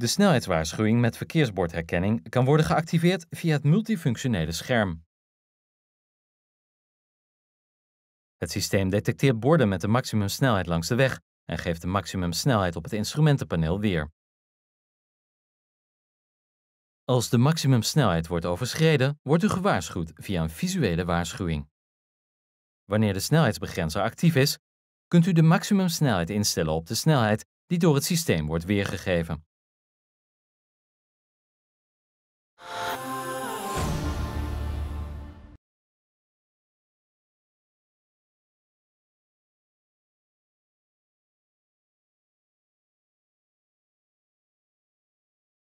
De snelheidswaarschuwing met verkeersbordherkenning kan worden geactiveerd via het multifunctionele scherm. Het systeem detecteert borden met de maximumsnelheid langs de weg en geeft de maximumsnelheid op het instrumentenpaneel weer. Als de maximumsnelheid wordt overschreden, wordt u gewaarschuwd via een visuele waarschuwing. Wanneer de snelheidsbegrenzer actief is, kunt u de maximumsnelheid instellen op de snelheid die door het systeem wordt weergegeven.